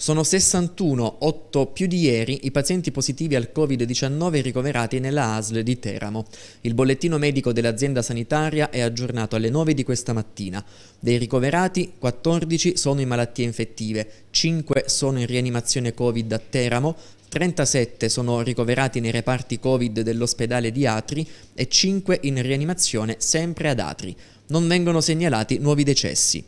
Sono 61, 8 più di ieri, i pazienti positivi al Covid-19 ricoverati nella ASL di Teramo. Il bollettino medico dell'azienda sanitaria è aggiornato alle 9 di questa mattina. Dei ricoverati, 14 sono in malattie infettive, 5 sono in rianimazione Covid a Teramo, 37 sono ricoverati nei reparti Covid dell'ospedale di Atri e 5 in rianimazione sempre ad Atri. Non vengono segnalati nuovi decessi.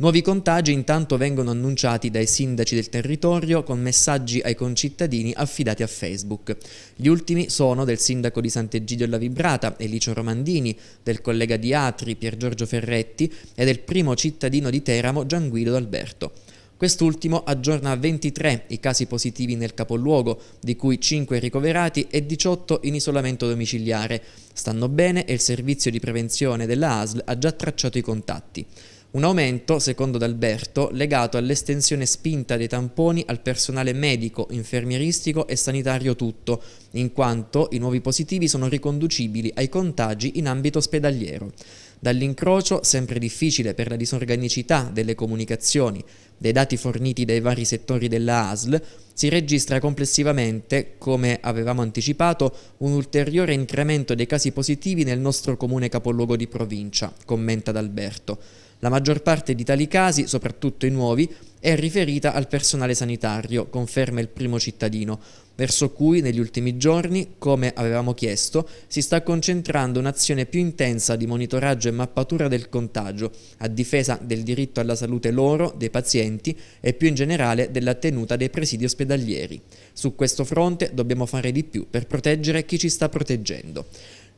Nuovi contagi intanto vengono annunciati dai sindaci del territorio con messaggi ai concittadini affidati a Facebook. Gli ultimi sono del sindaco di Sant'Egidio e alla Vibrata, Elicio Romandini, del collega di Atri, Pier Giorgio Ferretti e del primo cittadino di Teramo, Gianguido D'Alberto. Quest'ultimo aggiorna 23 i casi positivi nel capoluogo, di cui 5 ricoverati e 18 in isolamento domiciliare. Stanno bene e il servizio di prevenzione della ASL ha già tracciato i contatti. Un aumento, secondo D'Alberto, legato all'estensione spinta dei tamponi al personale medico, infermieristico e sanitario tutto, in quanto i nuovi positivi sono riconducibili ai contagi in ambito ospedaliero. Dall'incrocio, sempre difficile per la disorganicità delle comunicazioni, dei dati forniti dai vari settori della ASL, si registra complessivamente, come avevamo anticipato, un ulteriore incremento dei casi positivi nel nostro comune capoluogo di provincia, commenta D'Alberto. La maggior parte di tali casi, soprattutto i nuovi, è riferita al personale sanitario, conferma il primo cittadino, verso cui negli ultimi giorni, come avevamo chiesto, si sta concentrando un'azione più intensa di monitoraggio e mappatura del contagio, a difesa del diritto alla salute loro, dei pazienti e più in generale della tenuta dei presidi ospedalieri. Su questo fronte dobbiamo fare di più per proteggere chi ci sta proteggendo.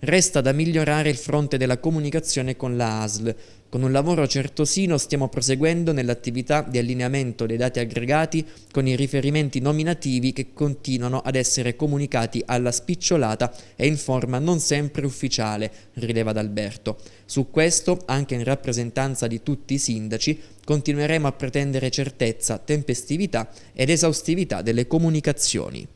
Resta da migliorare il fronte della comunicazione con la ASL. Con un lavoro certosino stiamo proseguendo nell'attività di allineamento dei dati aggregati con i riferimenti nominativi che continuano ad essere comunicati alla spicciolata e in forma non sempre ufficiale, rileva D'Alberto. Su questo, anche in rappresentanza di tutti i sindaci, continueremo a pretendere certezza, tempestività ed esaustività delle comunicazioni.